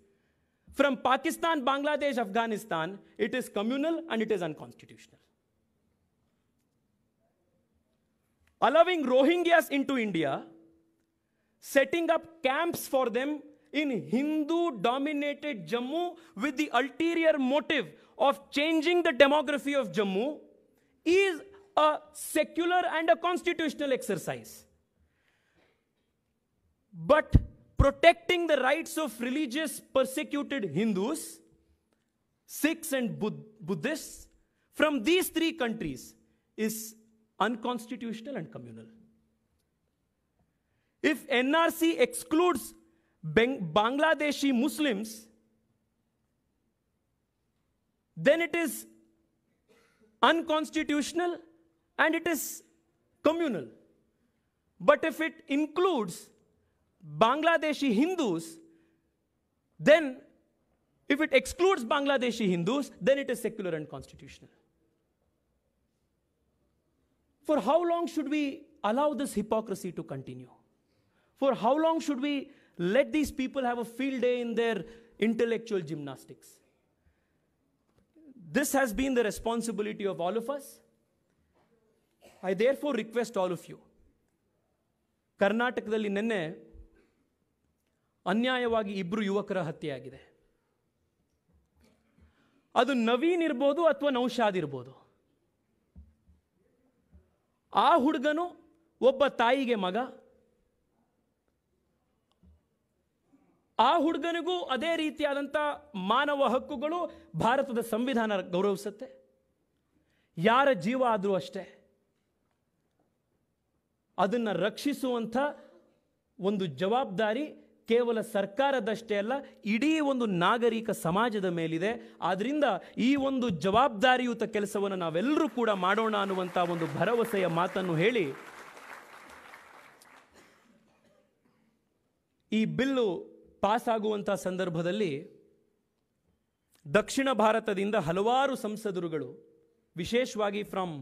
from Pakistan, Bangladesh, Afghanistan, it is communal and it is unconstitutional. Allowing Rohingyas into India, setting up camps for them in Hindu dominated Jammu with the ulterior motive of changing the demography of Jammu is a secular and a constitutional exercise. But protecting the rights of religious persecuted Hindus, Sikhs, and Bud Buddhists from these three countries is unconstitutional and communal. If NRC excludes Bangladeshi Muslims, then it is unconstitutional and it is communal. But if it includes Bangladeshi Hindus, then if it excludes Bangladeshi Hindus, then it is secular and constitutional. For how long should we allow this hypocrisy to continue? For how long should we Let these people have a field day in their intellectual gymnastics. This has been the responsibility of all of us. I therefore request all of you. ಕರ್ನಾಟಕದಲ್ಲಿ ನಿನ್ನೆ ಅನ್ಯಾಯವಾಗಿ ಇಬ್ಬರು ಯುವಕರ ಹತ್ಯೆ ಆಗಿದೆ ಅದು ನವೀನ್ ಇರ್ಬೋದು ಅಥವಾ ನೌಶಾದ್ ಇರ್ಬೋದು ಆ ಹುಡುಗನು ಒಬ್ಬ ತಾಯಿಗೆ ಮಗ ಆ ಹುಡುಗನಿಗೂ ಅದೇ ರೀತಿಯಾದಂಥ ಮಾನವ ಹಕ್ಕುಗಳು ಭಾರತದ ಸಂವಿಧಾನ ಗೌರವಿಸುತ್ತೆ ಯಾರ ಜೀವ ಆದರೂ ಅಷ್ಟೇ ಅದನ್ನು ರಕ್ಷಿಸುವಂಥ ಒಂದು ಜವಾಬ್ದಾರಿ ಕೇವಲ ಸರ್ಕಾರದಷ್ಟೇ ಅಲ್ಲ ಇಡೀ ಒಂದು ನಾಗರಿಕ ಸಮಾಜದ ಮೇಲಿದೆ ಆದ್ದರಿಂದ ಈ ಒಂದು ಜವಾಬ್ದಾರಿಯುತ ಕೆಲಸವನ್ನು ನಾವೆಲ್ಲರೂ ಕೂಡ ಮಾಡೋಣ ಅನ್ನುವಂಥ ಒಂದು ಭರವಸೆಯ ಮಾತನ್ನು ಹೇಳಿ ಈ ಬಿಲ್ಲು ಪಾಸಾಗುವಂಥ ಸಂದರ್ಭದಲ್ಲಿ ದಕ್ಷಿಣ ಭಾರತದಿಂದ ಹಲವಾರು ಸಂಸದರುಗಳು ವಿಶೇಷವಾಗಿ from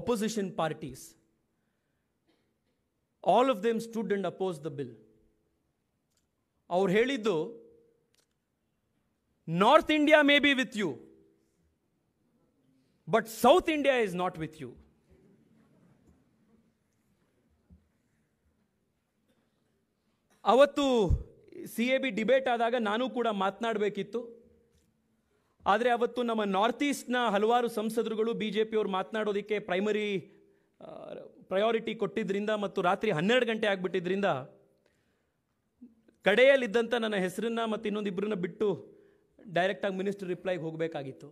opposition parties all of them stood and oppose the bill ಅವ್ರು ಹೇಳಿದ್ದು north India may be with you but south India is not with you ಅವತ್ತು ಸಿ ಎ ಬಿ ಡಿಬೇಟ್ ಆದಾಗ ನಾನು ಕೂಡ ಮಾತನಾಡಬೇಕಿತ್ತು ಆದರೆ ಅವತ್ತು ನಮ್ಮ ನಾರ್ತ್ ಈಸ್ಟ್ನ ಹಲವಾರು ಸಂಸದರುಗಳು ಬಿ ಜೆ ಪಿಯವರು ಮಾತನಾಡೋದಕ್ಕೆ ಪ್ರೈಮರಿ ಪ್ರಯಾರಿಟಿ ಕೊಟ್ಟಿದ್ದರಿಂದ ಮತ್ತು ರಾತ್ರಿ ಹನ್ನೆರಡು ಗಂಟೆ ಆಗಿಬಿಟ್ಟಿದ್ದರಿಂದ ಕಡೆಯಲ್ಲಿದ್ದಂಥ ನನ್ನ ಹೆಸರನ್ನು ಮತ್ತು ಇನ್ನೊಂದಿಬ್ಬರನ್ನ ಬಿಟ್ಟು ಡೈರೆಕ್ಟಾಗಿ ಮಿನಿಸ್ಟರ್ ರಿಪ್ಲೈಗೆ ಹೋಗಬೇಕಾಗಿತ್ತು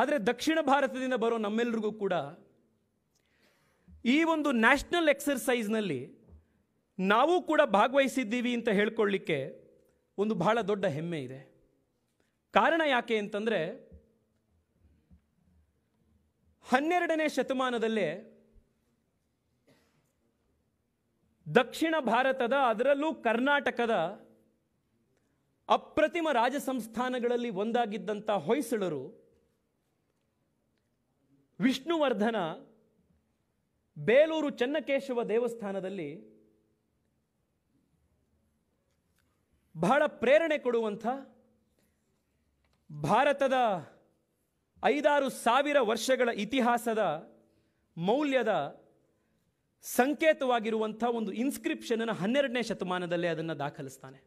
ಆದರೆ ದಕ್ಷಿಣ ಭಾರತದಿಂದ ಬರೋ ನಮ್ಮೆಲ್ಲರಿಗೂ ಕೂಡ ಈ ಒಂದು ನ್ಯಾಷನಲ್ ಎಕ್ಸರ್ಸೈಸ್ನಲ್ಲಿ ನಾವು ಕೂಡ ಭಾಗವಹಿಸಿದ್ದೀವಿ ಅಂತ ಹೇಳ್ಕೊಳ್ಳಿಕ್ಕೆ ಒಂದು ಬಹಳ ದೊಡ್ಡ ಹೆಮ್ಮೆ ಇದೆ ಕಾರಣ ಯಾಕೆ ಅಂತಂದರೆ ಹನ್ನೆರಡನೇ ಶತಮಾನದಲ್ಲೇ ದಕ್ಷಿಣ ಭಾರತದ ಅದರಲ್ಲೂ ಕರ್ನಾಟಕದ ಅಪ್ರತಿಮ ರಾಜ ಸಂಸ್ಥಾನಗಳಲ್ಲಿ ಒಂದಾಗಿದ್ದಂಥ ಹೊಯ್ಸಳರು ವಿಷ್ಣುವರ್ಧನ ಬೇಲೂರು ಚನ್ನಕೇಶವ ದೇವಸ್ಥಾನದಲ್ಲಿ ಬಹಳ ಪ್ರೇರಣೆ ಕೊಡುವಂಥ ಭಾರತದ ಐದಾರು ಸಾವಿರ ವರ್ಷಗಳ ಇತಿಹಾಸದ ಮೌಲ್ಯದ ಸಂಕೇತವಾಗಿರುವಂಥ ಒಂದು ಇನ್ಸ್ಕ್ರಿಪ್ಷನನ್ನು ಹನ್ನೆರಡನೇ ಶತಮಾನದಲ್ಲಿ ಅದನ್ನು ದಾಖಲಿಸ್ತಾನೆ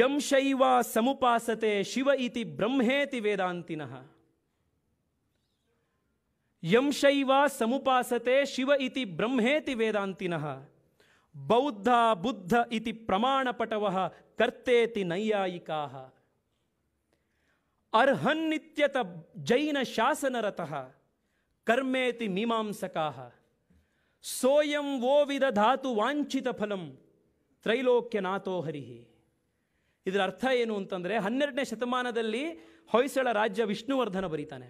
ಯಂಶೈವ ಸಮುಪಾಸತೆ ಶಿವ ಇತಿ ಬ್ರಹ್ಮೇತಿ ವೇದಾಂತಿನಃ ಯಂಶೈವ ಸಮುಪಾಸತೆ ಶಿವ ಇತಿ ಬ್ರಹ್ಮೇತಿ ವೇದಾಂತಿನಃ ಬೌದ್ಧ ಬುದ್ಧ ಇತಿ ಪಟವ ಕರ್ತೇತಿ ನೈಯಾಯಿಕಾ ಅರ್ಹನ್ನಿತ್ಯತ ಜೈನ ಶಾಸನರತಃ ಕರ್ಮೇತಿ ಮೀಮಾಂಸಕಾ ಸೋಯಂ ಓವಿದ ಧಾತು ವಾಂಛಿತ ಫಲಂ ತ್ರೈಲೋಕ್ಯನಾಥೋ ಹರಿ ಇದರ ಅರ್ಥ ಏನು ಅಂತಂದರೆ ಹನ್ನೆರಡನೇ ಶತಮಾನದಲ್ಲಿ ಹೊಯ್ಸಳ ರಾಜ್ಯ ವಿಷ್ಣುವರ್ಧನ ಬರೀತಾನೆ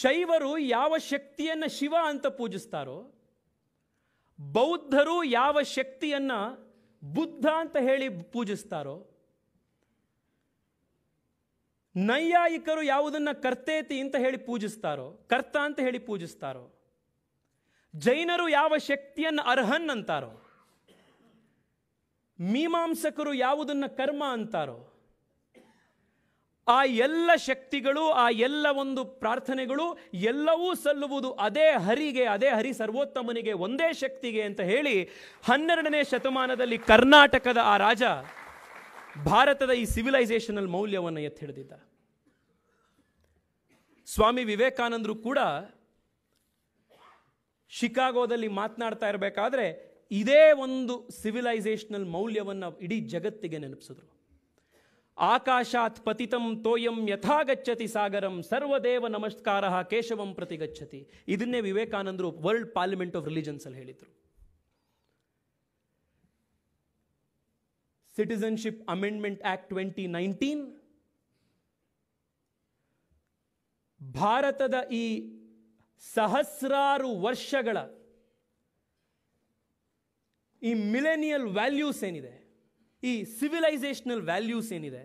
ಶೈವರು ಯಾವ ಶಕ್ತಿಯನ್ನು ಶಿವ ಅಂತ ಪೂಜಿಸ್ತಾರೋ ಬೌದ್ಧರು ಯಾವ ಶಕ್ತಿಯನ್ನು ಬುದ್ಧ ಅಂತ ಹೇಳಿ ಪೂಜಿಸ್ತಾರೋ ನೈಯಾಯಿಕರು ಯಾವುದನ್ನು ಕರ್ತೇತಿ ಅಂತ ಹೇಳಿ ಪೂಜಿಸ್ತಾರೋ ಕರ್ತ ಅಂತ ಹೇಳಿ ಪೂಜಿಸ್ತಾರೋ ಜೈನರು ಯಾವ ಶಕ್ತಿಯನ್ನು ಅರ್ಹನ್ ಅಂತಾರೋ ಮೀಮಾಂಸಕರು ಯಾವುದನ್ನು ಕರ್ಮ ಅಂತಾರೋ ಆ ಎಲ್ಲ ಶಕ್ತಿಗಳು ಆ ಎಲ್ಲ ಒಂದು ಪ್ರಾರ್ಥನೆಗಳು ಎಲ್ಲವೂ ಸಲ್ಲುವುದು ಅದೇ ಹರಿಗೆ ಅದೇ ಹರಿ ಸರ್ವೋತ್ತಮನಿಗೆ ಒಂದೇ ಶಕ್ತಿಗೆ ಅಂತ ಹೇಳಿ ಹನ್ನೆರಡನೇ ಶತಮಾನದಲ್ಲಿ ಕರ್ನಾಟಕದ ಆ ರಾಜ ಭಾರತದ ಈ ಸಿವಿಲೈಸೇಷನಲ್ ಮೌಲ್ಯವನ್ನು ಎತ್ತಿ ಹಿಡಿದಿದ್ದ ಸ್ವಾಮಿ ವಿವೇಕಾನಂದರು ಕೂಡ ಶಿಕಾಗೋದಲ್ಲಿ ಮಾತನಾಡ್ತಾ ಇರಬೇಕಾದ್ರೆ ಇದೇ ಒಂದು ಸಿವಿಲೈಸೇಷನಲ್ ಮೌಲ್ಯವನ್ನು ಇಡೀ ಜಗತ್ತಿಗೆ ನೆನಪಿಸಿದ್ರು ಆಕಾಶಾತ್ ಪತಿತಂ ತೋಯಂ ಯಥಾಗಚ್ಚತಿ ಸಾಗರಂ ಸರ್ವದೇವ ನಮಸ್ಕಾರ ಕೇಶವಂ ಪ್ರತಿ ಗಚ್ಚತಿ ಇದನ್ನೇ ವಿವೇಕಾನಂದರು ವರ್ಲ್ಡ್ ಪಾರ್ಲಿಮೆಂಟ್ ಆಫ್ ಅಲ್ಲಿ ಹೇಳಿದರು citizenship amendment act twenty nineteen ಭಾರತದ ಈ ಸಹಸ್ರಾರು ವರ್ಷಗಳ ಈ ಮಿಲೇನಿಯಲ್ ವ್ಯಾಲ್ಯೂಸ್ ಏನಿದೆ ಈ ಸಿವಿಲೈಸೇಷನಲ್ ವ್ಯಾಲ್ಯೂಸ್ ಏನಿದೆ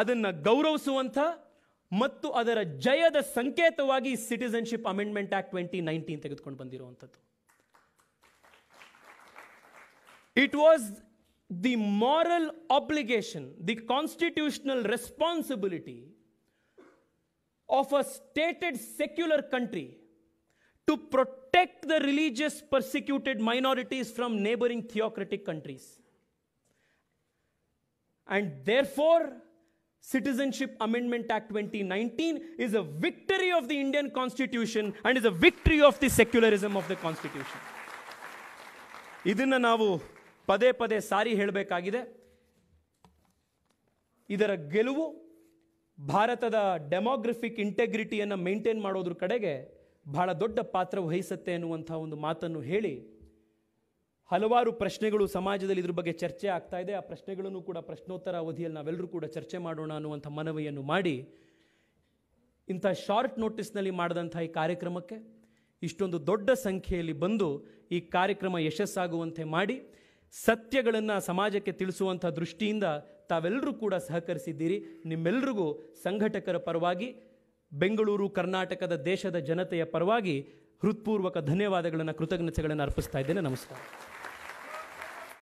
ಅದನ್ನು ಗೌರವಿಸುವಂಥ ಮತ್ತು ಅದರ ಜಯದ ಸಂಕೇತವಾಗಿ citizenship amendment act twenty nineteen ತೆಗೆದುಕೊಂಡು ಬಂದಿರುವಂಥದ್ದು it was the moral obligation the constitutional responsibility of a stated secular country to protect the religious persecuted minorities from neighbouring theocratic countries And therefore, Citizenship Amendment Act 2019 is a victory of the Indian Constitution and is a victory of the secularism of the Constitution. ಇದನ್ನು ನಾವು ಪದೇ ಪದೇ ಸಾರಿ ಹೇಳಬೇಕಾಗಿದೆ ಇದರ ಗೆಲುವು ಭಾರತದ demographic ಇಂಟೆಗ್ರಿಟಿಯನ್ನು maintain ಮಾಡೋದ್ರ ಕಡೆಗೆ ಬಹಳ ದೊಡ್ಡ ಪಾತ್ರ ವಹಿಸುತ್ತೆ ಅನ್ನುವಂಥ ಒಂದು ಮಾತನ್ನು ಹೇಳಿ ಹಲವಾರು ಪ್ರಶ್ನೆಗಳು ಸಮಾಜದಲ್ಲಿ ಇದ್ರ ಬಗ್ಗೆ ಚರ್ಚೆ ಆಗ್ತಾ ಇದೆ ಆ ಪ್ರಶ್ನೆಗಳನ್ನು ಕೂಡ ಪ್ರಶ್ನೋತ್ತರ ಅವಧಿಯಲ್ಲಿ ನಾವೆಲ್ಲರೂ ಕೂಡ ಚರ್ಚೆ ಮಾಡೋಣ ಅನ್ನುವಂಥ ಮನವಿಯನ್ನು ಮಾಡಿ ಇಂಥ ಶಾರ್ಟ್ ನೋಟಿಸ್ನಲ್ಲಿ ಮಾಡಿದಂಥ ಈ ಕಾರ್ಯಕ್ರಮಕ್ಕೆ ಇಷ್ಟೊಂದು ದೊಡ್ಡ ಸಂಖ್ಯೆಯಲ್ಲಿ ಬಂದು ಈ ಕಾರ್ಯಕ್ರಮ ಯಶಸ್ಸಾಗುವಂತೆ ಮಾಡಿ ಸತ್ಯಗಳನ್ನು ಸಮಾಜಕ್ಕೆ ತಿಳಿಸುವಂಥ ದೃಷ್ಟಿಯಿಂದ ತಾವೆಲ್ಲರೂ ಕೂಡ ಸಹಕರಿಸಿದ್ದೀರಿ ನಿಮ್ಮೆಲ್ಲರಿಗೂ ಸಂಘಟಕರ ಪರವಾಗಿ ಬೆಂಗಳೂರು ಕರ್ನಾಟಕದ ದೇಶದ ಜನತೆಯ ಪರವಾಗಿ ಹೃತ್ಪೂರ್ವಕ ಧನ್ಯವಾದಗಳನ್ನು ಕೃತಜ್ಞತೆಗಳನ್ನು ಅರ್ಪಿಸ್ತಾ ಇದ್ದೇನೆ ನಮಸ್ಕಾರ